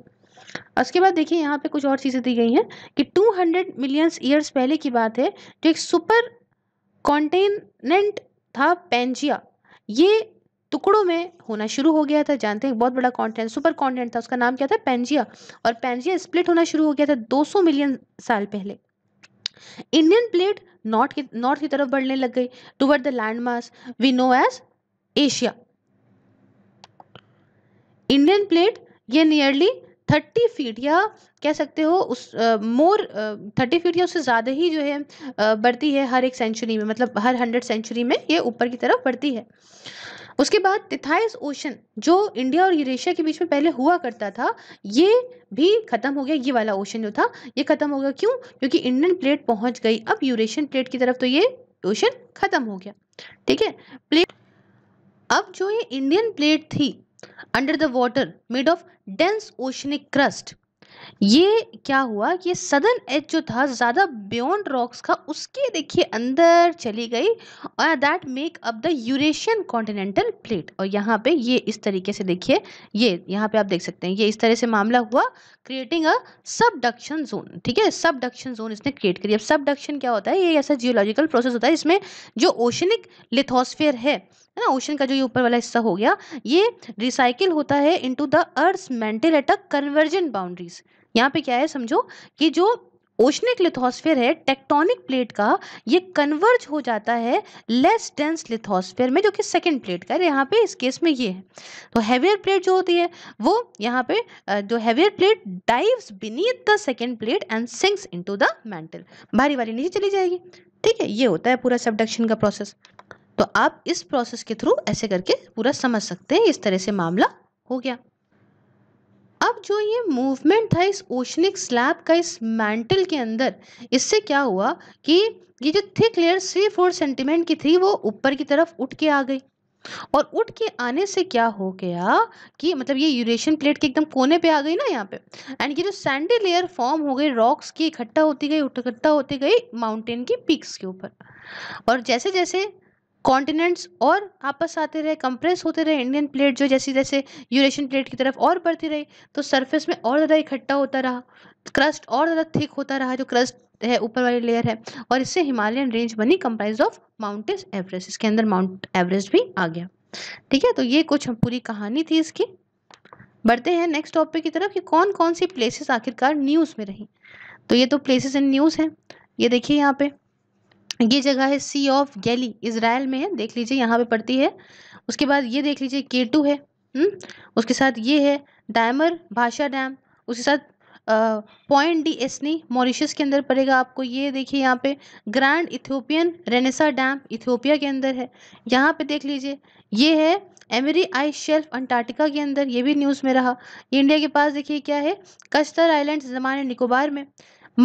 उसके बाद देखिए यहाँ पे कुछ और चीज़ें दी गई हैं कि टू हंड्रेड मिलियंस ईयर्स पहले की बात है जो एक सुपर कॉन्टेनेंट था पेंजिया ये टुकड़ों में होना शुरू हो गया था जानते हैं बहुत बड़ा कॉन्टिनेंट सुपर कॉन्टिनेंट था उसका नाम क्या था पेंजिया और पेंजिया स्प्लिट होना शुरू हो गया था 200 मिलियन साल पहले इंडियन प्लेट नॉर्थ की नॉर्थ की तरफ बढ़ने लग गई toward the land mass we know as Asia Indian plate ये नियरली थर्टी फीट या कह सकते हो उस मोर थर्टी फीट या उससे ज़्यादा ही जो है uh, बढ़ती है हर एक सेंचुरी में मतलब हर हंड्रेड सेंचुरी में ये ऊपर की तरफ बढ़ती है उसके बाद तिथाइस ओशन जो इंडिया और यूरेशिया के बीच में पहले हुआ करता था ये भी खत्म हो गया ये वाला ओशन जो था ये खत्म हो गया क्यों क्योंकि इंडियन प्लेट पहुंच गई अब यूरेशियन प्लेट की तरफ तो ये ओशन खत्म हो गया ठीक है प्लेट अब जो ये इंडियन प्लेट थी under the water made of dense oceanic crust ये क्या हुआ कि सदन एज जो था ज़्यादा बियॉन्ड रॉक्स का उसके देखिए अंदर चली गई और that make up the Eurasian continental plate और यहाँ पे ये इस तरीके से देखिए ये यहाँ पे आप देख सकते हैं ये इस तरह से मामला हुआ क्रिएटिंग अ सबडक्शन जोन ठीक है सबडक्शन जोन इसने क्रिएट करी अब सबडक्शन क्या होता है ये ऐसा जियोलॉजिकल प्रोसेस होता है इसमें जो ओशनिक लिथोस्फेयर है है ना ओशन का जो ये ऊपर वाला हिस्सा हो गया ये रिसाइकिल होता है into the earth mantle at convergent boundaries यहाँ पे क्या है समझो कि जो ओशनिक लिथोस्फेयर है टेक्टोनिक प्लेट का ये कन्वर्ज हो जाता है लेस डेंस लिथोस्फेयर में जो कि सेकंड प्लेट का है यहाँ पे इस केस में ये है तो हैवियर प्लेट जो होती है वो यहाँ पे जो heavier plate dives beneath the second plate and sinks into the mantle भारी वाली नीचे चली जाएगी ठीक है ये होता है पूरा सबडक्शन का प्रोसेस तो आप इस प्रोसेस के थ्रू ऐसे करके पूरा समझ सकते हैं इस तरह से मामला हो गया अब जो ये मूवमेंट था इस ओशनिक स्लैब का इस मैंटल के अंदर इससे क्या हुआ कि ये जो thick layer three four centimetre की थी वो ऊपर की तरफ उठ के आ गई और उठ के आने से क्या हो गया कि मतलब ये यूरेशियन प्लेट के एकदम कोने पे आ गई ना यहाँ पे एंड ये जो सैंडी लेयर फॉर्म हो गई रॉक्स की इकट्ठा होती गई इकट्ठा होती गई माउंटेन की पीक्स के ऊपर और जैसे जैसे कॉन्टिनेंट्स और आपस आते रहे कंप्रेस होते रहे इंडियन प्लेट जो जैसे जैसे यूरेशियन प्लेट की तरफ और बढ़ती रही तो सरफेस में और ज़्यादा इकट्ठा होता रहा क्रस्ट और ज़्यादा थिक होता रहा जो क्रस्ट है ऊपर वाली लेयर है और इससे हिमालयन रेंज बनी कंप्राइज ऑफ माउंटेस एवरेस्ट इसके अंदर माउंट एवरेस्ट भी आ गया ठीक है तो ये कुछ पूरी कहानी थी इसकी बढ़ते हैं नेक्स्ट टॉपिक की तरफ कि कौन कौन सी प्लेसेस आखिरकार न्यूज़ में रही तो ये तो प्लेसेस इन न्यूज़ हैं ये देखिए यहाँ पे ये जगह है सी ऑफ गैली इसराइल में है देख लीजिए यहाँ पे पड़ती है उसके बाद ये देख लीजिए के टू है हुँ? हम्म, उसके साथ ये है डायमर भाषा डैम उसके साथ पॉइंट डी एसनी मॉरिशस के अंदर पड़ेगा आपको ये देखिए यहाँ पे Grand Ethiopian Renaissance Dam Ethiopia के अंदर है यहाँ पे देख लीजिए ये है एमरी आइस शेल्फ अंटार्कटिका के अंदर ये भी न्यूज़ में रहा ये इंडिया के पास देखिए क्या है कस्तर आइलैंड जमान निकोबार में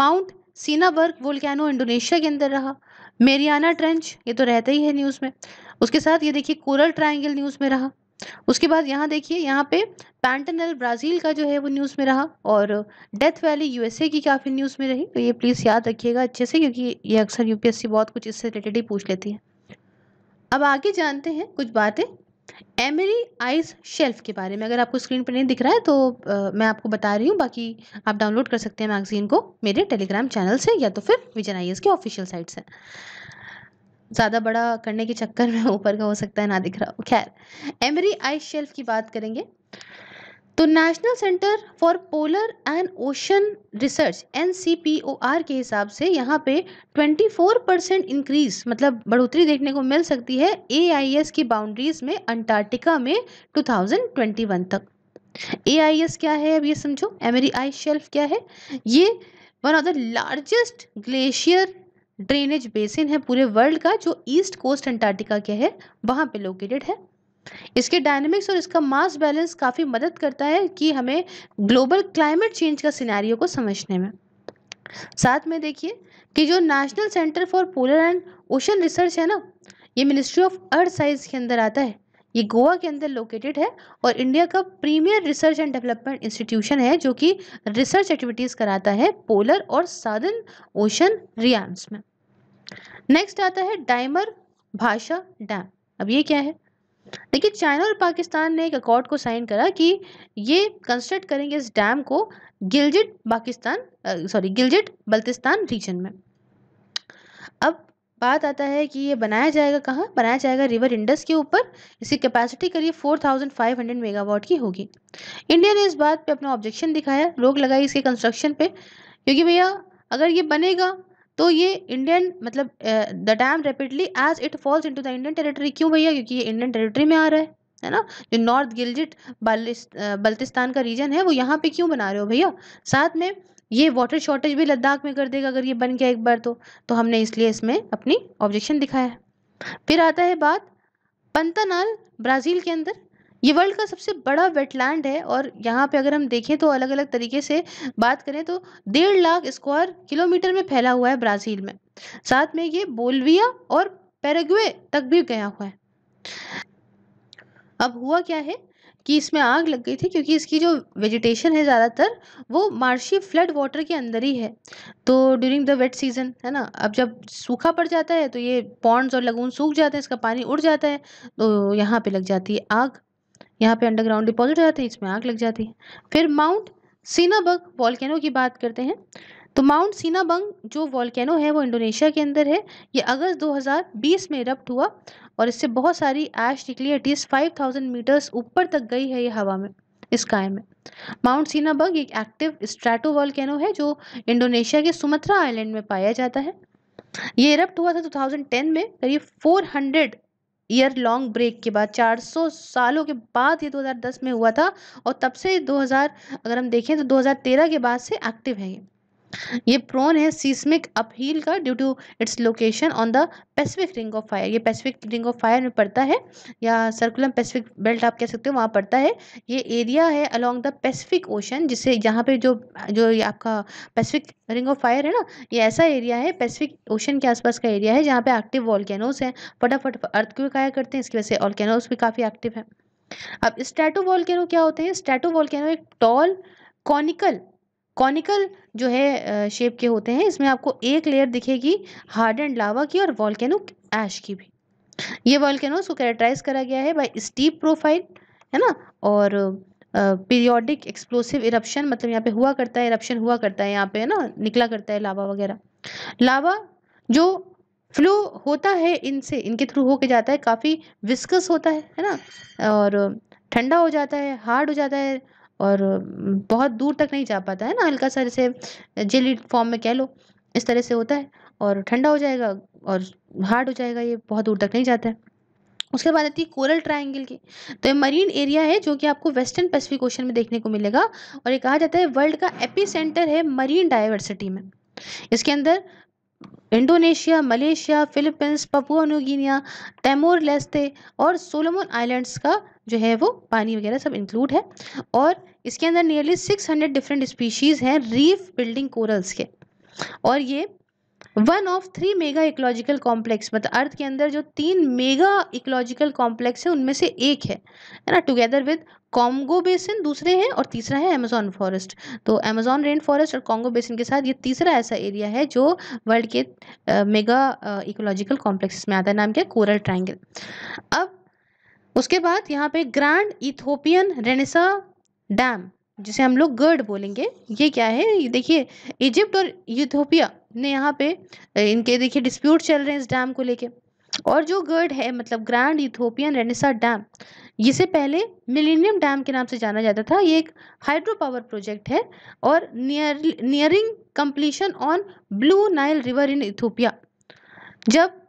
माउंट सीनाबर्ग वोल्कैनो इंडोनेशिया के अंदर रहा मेरियाना ट्रेंच ये तो रहता ही है न्यूज़ में उसके साथ ये देखिए कोरल ट्राइंगल न्यूज़ में रहा उसके बाद यहाँ देखिए यहाँ पे पैंटनल ब्राज़ील का जो है वो न्यूज़ में रहा और डेथ वैली यूएसए की काफ़ी न्यूज़ में रही तो ये प्लीज़ याद रखिएगा अच्छे से क्योंकि ये अक्सर यूपीएससी बहुत कुछ इससे रिलेटेड ही पूछ लेती है अब आगे जानते हैं कुछ बातें एमरी आइस शेल्फ के बारे में अगर आपको स्क्रीन पर नहीं दिख रहा है तो आ, मैं आपको बता रही हूँ बाकी आप डाउनलोड कर सकते हैं मैगजीन को मेरे टेलीग्राम चैनल से या तो फिर विजन आई के ऑफिशियल साइट से ज़्यादा बड़ा करने के चक्कर में ऊपर का हो सकता है ना दिख रहा हो खैर एमरी आइस शेल्फ की बात करेंगे तो National centre for Polar and Ocean Research N के हिसाब से यहाँ पे 24 परसेंट इंक्रीज मतलब बढ़ोतरी देखने को मिल सकती है ए की बाउंड्रीज में अंटार्कटिका में 2021 तक ए क्या है अब ये समझो एमेरी आई शेल्फ क्या है ये one of the largest glacier drainage basin है पूरे वर्ल्ड का जो ईस्ट कोस्ट अंटार्कटिका के है वहाँ पे लोकेटेड है इसके डायनेमिक्स और इसका मास बैलेंस काफ़ी मदद करता है कि हमें ग्लोबल क्लाइमेट चेंज का सिनेरियो को समझने में साथ में देखिए कि जो National centre for Polar and Ocean Research है ना ये मिनिस्ट्री ऑफ अर्थ साइंस के अंदर आता है ये गोवा के अंदर लोकेटेड है और इंडिया का premier research and development institution है जो कि रिसर्च एक्टिविटीज़ कराता है पोलर और साधन ओशन रियान्स में नेक्स्ट आता है डाइमर भाषा डैम अब ये क्या है देखिए चाइना और पाकिस्तान ने एक अकॉर्ड को साइन करा कि ये कंस्ट्रक्ट करेंगे इस डैम को गिलजिट पाकिस्तान सॉरी गिलजिट बल्तिस्तान रीजन में अब बात आता है कि ये बनाया जाएगा कहाँ बनाया जाएगा रिवर इंडस के ऊपर इसकी कैपेसिटी करीब 4,500 मेगावाट की होगी इंडिया ने इस बात पे अपना ऑब्जेक्शन दिखाया रोक लगाई इसके कंस्ट्रक्शन पे क्योंकि भैया अगर ये बनेगा तो ये इंडियन मतलब the dam rapidly as it falls into the Indian territory क्यों भैया क्योंकि ये इंडियन टेरिटरी में आ रहा है है ना जो नॉर्थ गिलजिट बल्तिस्तान का रीजन है वो यहाँ पे क्यों बना रहे हो भैया साथ में ये वाटर शॉर्टेज भी लद्दाख में कर देगा अगर ये बन गया एक बार तो तो हमने इसलिए इसमें अपनी ऑब्जेक्शन दिखाया है फिर आता है बात पंतानाल ब्राज़ील के अंदर ये वर्ल्ड का सबसे बड़ा वेटलैंड है और यहाँ पे अगर हम देखें तो अलग अलग तरीके से बात करें तो डेढ़ लाख स्क्वायर किलोमीटर में फैला हुआ है ब्राज़ील में साथ में ये बोलविया और पेरेग्वे तक भी गया हुआ है अब हुआ क्या है कि इसमें आग लग गई थी क्योंकि इसकी जो वेजिटेशन है ज़्यादातर वो मार्शी फ्लड वाटर के अंदर ही है तो ड्यूरिंग द वेट सीज़न है ना अब जब सूखा पड़ जाता है तो ये पॉन्ड्स और लगून सूख जाते हैं इसका पानी उड़ जाता है तो यहाँ पे लग जाती है आग यहाँ पे अंडरग्राउंड डिपॉजिट हो जाती इसमें आग लग जाती है फिर माउंट सीनाबग वॉलकैनो की बात करते हैं तो माउंट सीनाबंग जो वॉलकैनो है वो इंडोनेशिया के अंदर है ये अगस्त 2020 में इरप्ट हुआ और इससे बहुत सारी ऐश निकली एटलीस्ट फाइव थाउजेंड मीटर्स ऊपर तक गई है ये हवा में काय में माउंट सीनाबंग एक एक्टिव स्ट्रैटो वॉलकैनो है जो इंडोनेशिया के सुमत्रा आइलैंड में पाया जाता है ये इरप्ट हुआ था 2010 में करीब 400 ईयर लॉन्ग ब्रेक के बाद 400 सालों के बाद ये 2010 में हुआ था और तब से 2000 अगर हम देखें तो 2013 के बाद से एक्टिव है ये ये प्रोन है सीस्मिक अपहील का due to its location on the Pacific Ring of Fire ये पैसिफिक रिंग ऑफ फायर में पड़ता है या सर्कुलर पैसिफिक बेल्ट आप कह सकते हो वहाँ पड़ता है ये एरिया है अलॉन्ग द पैसिफिक ओशन जिसे यहाँ पे जो जो ये आपका पैसिफिक रिंग ऑफ फायर है ना ये ऐसा एरिया है पैसिफिक ओशन के आसपास का एरिया है जहाँ पे एक्टिव वॉल्केनोज हैं फटाफट अर्थ क्यों आया करते हैं इसकी वजह से ऑलकैनोज भी काफ़ी एक्टिव हैं अब स्टैटो वॉलकैनो क्या होते हैं स्टैटो वॉलकैनो एक टॉल कॉनिकल कॉनिकल जो है शेप के होते हैं इसमें आपको एक लेयर दिखेगी हार्ड एंड लावा की और वॉल्केनो ऐश की भी ये वॉल्केनोस को कैरेक्टराइज करा गया है बाय स्टीप प्रोफाइल है ना और पीरियोडिक एक्सप्लोसिव इरप्शन मतलब यहाँ पे हुआ करता है इरप्शन हुआ करता है यहाँ पे है ना निकला करता है लावा वगैरह लावा जो फ्लो होता है इनसे इनके थ्रू होके जाता है काफ़ी विस्कस होता है है ना और ठंडा हो जाता है हार्ड हो जाता है और बहुत दूर तक नहीं जा पाता है ना हल्का सा जैसे जेली फॉर्म में कह लो इस तरह से होता है और ठंडा हो जाएगा और हार्ड हो जाएगा ये बहुत दूर तक नहीं जाता है उसके बाद आती है कोरल ट्रायंगल की तो ये मरीन एरिया है जो कि आपको वेस्टर्न पैसिफिक ओशन में देखने को मिलेगा और ये कहा जाता है वर्ल्ड का एपी सेंटर है मरीन डाइवर्सिटी में इसके अंदर Indonesia Malaysia Philippines Papua New Guinea Timor Leste और सोलोमन आइलैंड्स का जो है वो पानी वगैरह सब इंक्लूड है और इसके अंदर नियरली 600 डिफरेंट स्पीशीज़ हैं रीफ बिल्डिंग कोरल्स के और ये one of three mega ecological complex मतलब अर्थ के अंदर जो तीन मेगा इकोलॉजिकल कॉम्प्लेक्स है उनमें से एक है है ना टुगेदर विद कॉन्गो बेसिन दूसरे हैं और तीसरा है अमेजोन फॉरेस्ट तो अमेजोन रेन फॉरेस्ट और कॉन्गो बेसिन के साथ ये तीसरा ऐसा एरिया है जो वर्ल्ड के मेगा इकोलॉजिकल कॉम्प्लेक्स में आता है नाम क्या कोरल ट्राइंगल अब उसके बाद यहाँ पे ग्रैंड इथोपियन रेनेसा डैम जिसे हम लोग गर्ड बोलेंगे ये क्या है ये देखिए इजिप्ट और यूथोपिया ने यहाँ पे इनके देखिए डिस्प्यूट चल रहे हैं इस डैम को लेके और जो गर्ड है मतलब ग्रैंड यूथोपियन रेनेसा डैम जिसे पहले मिलेनियम डैम के नाम से जाना जाता था ये एक हाइड्रो पावर प्रोजेक्ट है और near nearing completion on Blue Nile river in Ethiopia जब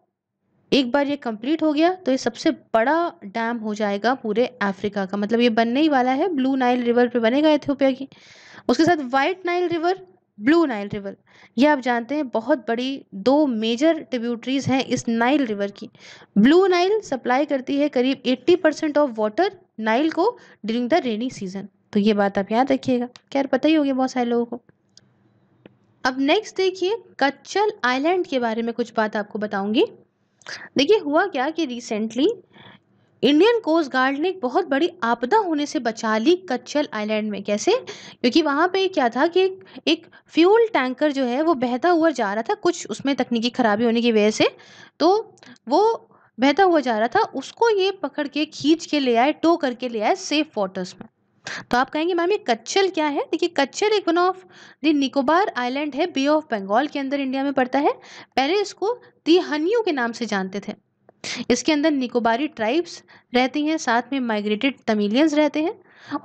एक बार ये कंप्लीट हो गया तो ये सबसे बड़ा डैम हो जाएगा पूरे अफ्रीका का मतलब ये बनने ही वाला है ब्लू नाइल रिवर पे बनेगा इथियोपिया की उसके साथ white Nile river Blue Nile river यह आप जानते हैं बहुत बड़ी दो मेजर ट्रिब्यूटरीज हैं इस नाइल रिवर की ब्लू नाइल सप्लाई करती है करीब 80 परसेंट ऑफ वाटर नाइल को ड्यूरिंग द रेनी सीजन तो ये बात आप याद रखिएगा खैर पता ही होगी बहुत सारे लोगों को अब नेक्स्ट देखिए कच्चल आइलैंड के बारे में कुछ बात आपको बताऊंगी देखिए हुआ क्या कि रिसेंटली इंडियन कोस्ट गार्ड ने एक बहुत बड़ी आपदा होने से बचा ली कच्छल आइलैंड में कैसे क्योंकि वहाँ पे क्या था कि एक, एक फ्यूल टैंकर जो है वो बहता हुआ जा रहा था कुछ उसमें तकनीकी खराबी होने की वजह से तो वो बहता हुआ जा रहा था उसको ये पकड़ के खींच के ले आए टो करके ले आए सेफ वाटर्स में तो आप कहेंगे मैम ये कच्छल क्या है देखिए कच्छल एक one of the Nicobar island है बे ऑफ बंगाल के अंदर इंडिया में पड़ता है पहले इसको दीहनियों के नाम से जानते थे इसके अंदर निकोबारी ट्राइब्स रहती हैं साथ में माइग्रेटेड तमिलियंस रहते हैं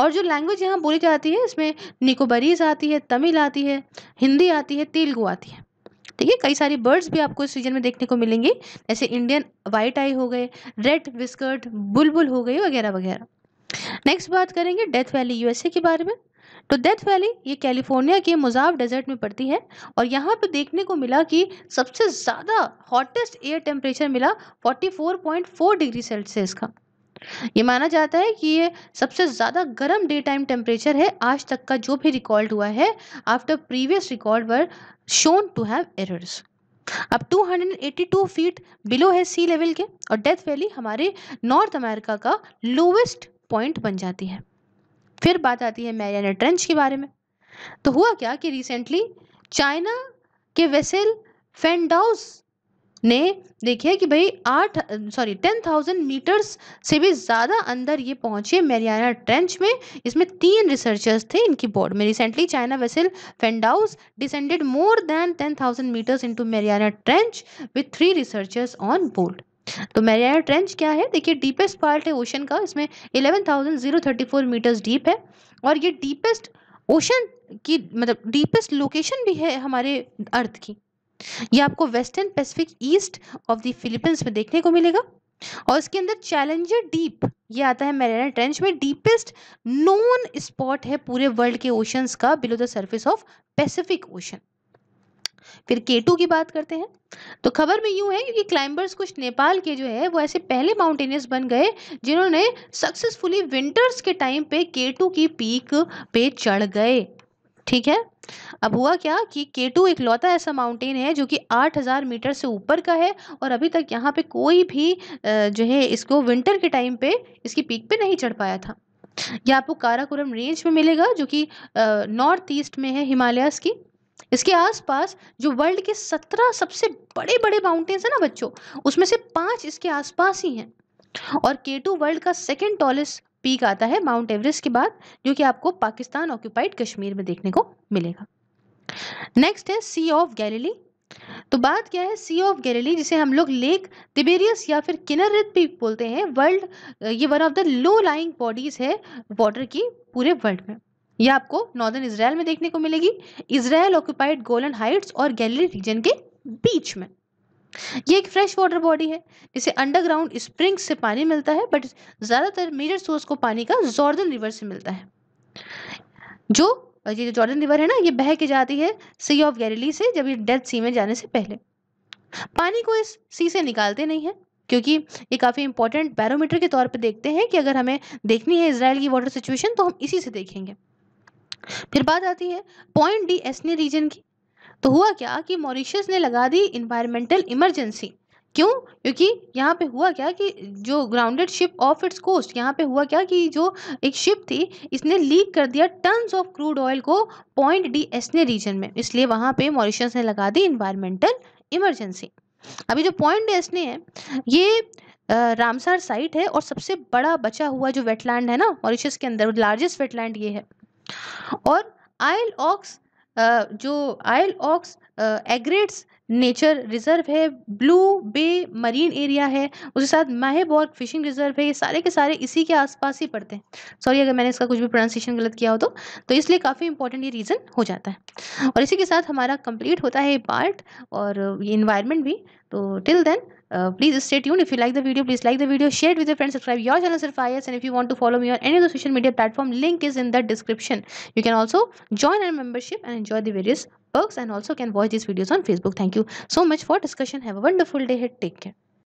और जो लैंग्वेज यहाँ बोली जाती है इसमें निकोबरीज आती है तमिल आती है हिंदी आती है तेलुगु आती है ठीक है कई सारी बर्ड्स भी आपको इस सीजन में देखने को मिलेंगी जैसे इंडियन वाइट आई हो गए रेड विस्कर्ट बुलबुल हो गई वगैरह वगैरह नेक्स्ट बात करेंगे डेथ वैली यूएसए के बारे में तो डेथ वैली ये कैलिफोर्निया के मुजाव डेजर्ट में पड़ती है और यहाँ पे देखने को मिला कि सबसे ज़्यादा हॉटेस्ट एयर टेम्परेचर मिला 44.4 डिग्री सेल्सियस का ये माना जाता है कि ये सबसे ज़्यादा गर्म डे टाइम टेम्परेचर है आज तक का जो भी रिकॉर्ड हुआ है after previous record were shown to have errors अब 282 फीट बिलो है सी लेवल के और डेथ वैली हमारे नॉर्थ अमेरिका का लोवेस्ट पॉइंट बन जाती है फिर बात आती है मैरियाना ट्रेंच के बारे में तो हुआ क्या कि रिसेंटली चाइना के वेसल फेंडाउस ने देखिए कि भाई आठ सॉरी टेन थाउजेंड मीटर्स से भी ज़्यादा अंदर ये पहुंचे मेरियाना ट्रेंच में इसमें तीन रिसर्चर्स थे इनकी बोर्ड में recently China vessel Fendouzhe descended more than ten thousand metres into Mariana Trench with three researchers on board तो मैरियाना ट्रेंच क्या है देखिए डीपेस्ट पार्ट है ओशन का इसमें eleven thousand zero thirty four metres deep है और ये डीपेस्ट ओशन की मतलब डीपेस्ट लोकेशन भी है हमारे अर्थ की ये आपको western Pacific east of the Philippines में देखने को मिलेगा और इसके अंदर चैलेंजर डीप ये आता है मैरियाना ट्रेंच में डीपेस्ट नोन स्पॉट है पूरे वर्ल्ड के ओशंस का below the surface of Pacific Ocean फिर केटू की बात करते हैं तो खबर में यूं है क्योंकि क्लाइंबर्स कुछ नेपाल के जो है वो ऐसे पहले माउंटेनियर्स बन गए जिन्होंने सक्सेसफुली विंटर्स के टाइम पे केटू की पीक पे चढ़ गए ठीक है अब हुआ क्या कि केटू एक लौता ऐसा माउंटेन है जो कि 8000 मीटर से ऊपर का है और अभी तक यहाँ पे कोई भी जो है इसको विंटर के टाइम पे इसकी पीक पे नहीं चढ़ पाया था यह आपको काराकोरम रेंज में मिलेगा जो कि नॉर्थ ईस्ट में है हिमालयस की इसके आसपास जो वर्ल्ड के सत्रह सबसे बड़े बड़े माउंटेन्स हैं ना बच्चों उसमें से पांच इसके आसपास ही हैं और टू वर्ल्ड का सेकेंड टॉलेस्ट पीक आता है माउंट एवरेस्ट के बाद जो कि आपको पाकिस्तान ऑक्यूपाइड कश्मीर में देखने को मिलेगा नेक्स्ट है सी ऑफ गैलेली तो बात क्या है सी ऑफ गैलेली जिसे हम लोग लेक तिबेरियस या फिर किनर पीक बोलते हैं वर्ल्ड ये one of the low lying bodies है वाटर की पूरे वर्ल्ड में यह आपको नॉर्दर्न इसराइल में देखने को मिलेगी इसराइल ऑक्यूपाइड गोलन हाइट्स और गैलरी रीजन के बीच में ये एक फ्रेश वाटर बॉडी है इसे अंडरग्राउंड स्प्रिंग से पानी मिलता है बट ज़्यादातर मेजर सोर्स को पानी का जॉर्डन रिवर से मिलता है जो ये जो जॉर्डन रिवर है ना ये बह के जाती है सी ऑफ गैरली से जब ये डेथ सी में जाने से पहले पानी को इस सी से निकालते नहीं है क्योंकि ये काफ़ी इंपॉर्टेंट बैरोमीटर के तौर पे देखते हैं कि अगर हमें देखनी है इसराइल की वाटर सिचुएशन तो हम इसी से देखेंगे फिर बात आती है पॉइंट डी ने रीजन की तो हुआ क्या कि मॉरिशस ने लगा दी इन्वायरमेंटल इमरजेंसी क्यों क्योंकि यहाँ पे हुआ क्या कि जो grounded ship off its coast यहाँ पे हुआ क्या कि जो एक शिप थी इसने लीक कर दिया टन्स ऑफ क्रूड ऑयल को पॉइंट डी एसने रीजन में इसलिए वहाँ पे मॉरिशस ने लगा दी इन्वायरमेंटल इमरजेंसी अभी जो पॉइंट डी एसने है ये रामसार साइट है और सबसे बड़ा बचा हुआ जो वेटलैंड है ना मॉरिशस के अंदर लार्जेस्ट वेटलैंड ये है और आयल ऑक्स जो आयल ऑक्स एग्रेट्स नेचर रिजर्व है ब्लू बे मरीन एरिया है उसके साथ माहेबॉर्ग फिशिंग रिजर्व है ये सारे के सारे इसी के आसपास ही पड़ते हैं सॉरी अगर मैंने इसका कुछ भी प्रोनाउंसिएशन गलत किया हो तो तो इसलिए काफ़ी इंपॉर्टेंट ये रीज़न हो जाता है और इसी के साथ हमारा कंप्लीट होता है पार्ट और ये इन्वायरमेंट भी तो till then Uh, please stay tuned if you like the video please like the video share it with your friends subscribe your channel self and if you want to follow me on any of the social media platform link is in the description you can also join our membership and enjoy the various perks and also can watch these videos on facebook thank you so much for discussion have a wonderful day take care